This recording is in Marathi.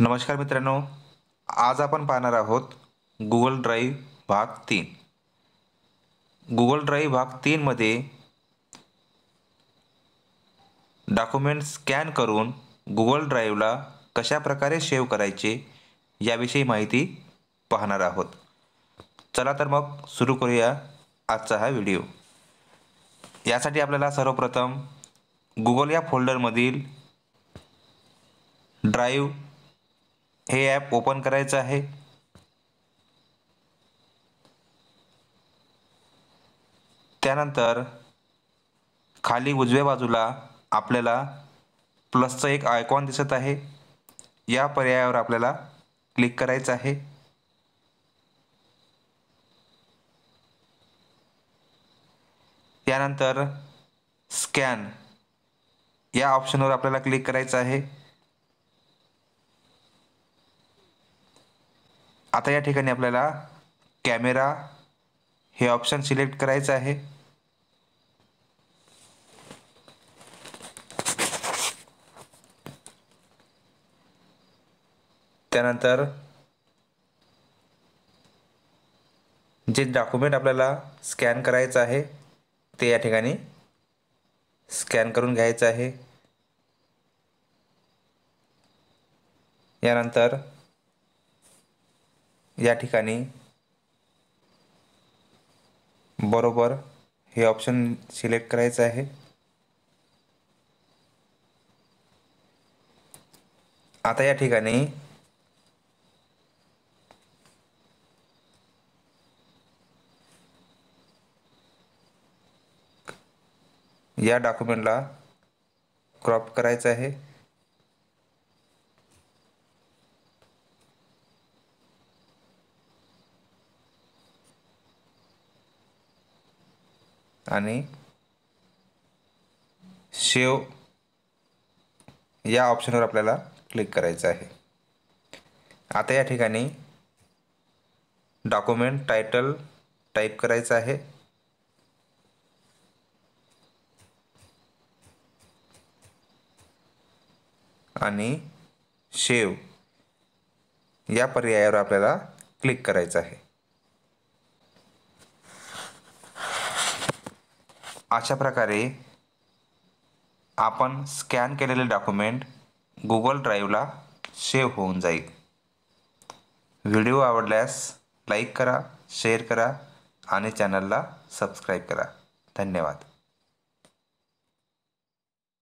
नमस्कार मित्रांनो आज आपण पाहणार आहोत गुगल ड्राईव्ह भाग तीन गुगल ड्राईव्ह भाग तीनमध्ये डॉक्युमेंट स्कॅन करून गुगल ड्राईव्हला कशाप्रकारे सेव्ह करायचे याविषयी माहिती पाहणार आहोत चला तर मग सुरू करूया आजचा हा व्हिडिओ यासाठी आपल्याला सर्वप्रथम गुगल या फोल्डरमधील ड्राईव्ह हे ॲप ओपन करायचं आहे त्यानंतर खाली उजव्या बाजूला आपल्याला प्लसचं एक आयकॉन दिसत आहे या पर्यायावर आपल्याला क्लिक करायचं आहे त्यानंतर स्कॅन या ऑप्शनवर आपल्याला क्लिक करायचं आहे आता या ठिकाणी आपल्याला कॅमेरा हे ऑप्शन सिलेक्ट करायचं आहे त्यानंतर जे डॉक्युमेंट आपल्याला स्कॅन करायचं आहे ते या ठिकाणी स्कॅन करून घ्यायचं आहे यानंतर या ठिकाणी बरोबर हे ऑप्शन सिलेक्ट करायचं आहे आता या ठिकाणी या डॉक्युमेंटला क्रॉप करायचं आहे आणि शेव या ऑप्शनवर आपल्याला क्लिक करायचं आहे आता या ठिकाणी डॉक्युमेंट टायटल टाईप करायचं आहे आणि शेव या पर्यायावर आपल्याला क्लिक करायचं आहे अशा प्रकारे आपण स्कॅन केलेले डॉक्युमेंट गुगल ड्राईव्हला सेव्ह होऊन जाईल व्हिडिओ आवडल्यास लाईक करा शेअर करा आणि चॅनलला सबस्क्राईब करा धन्यवाद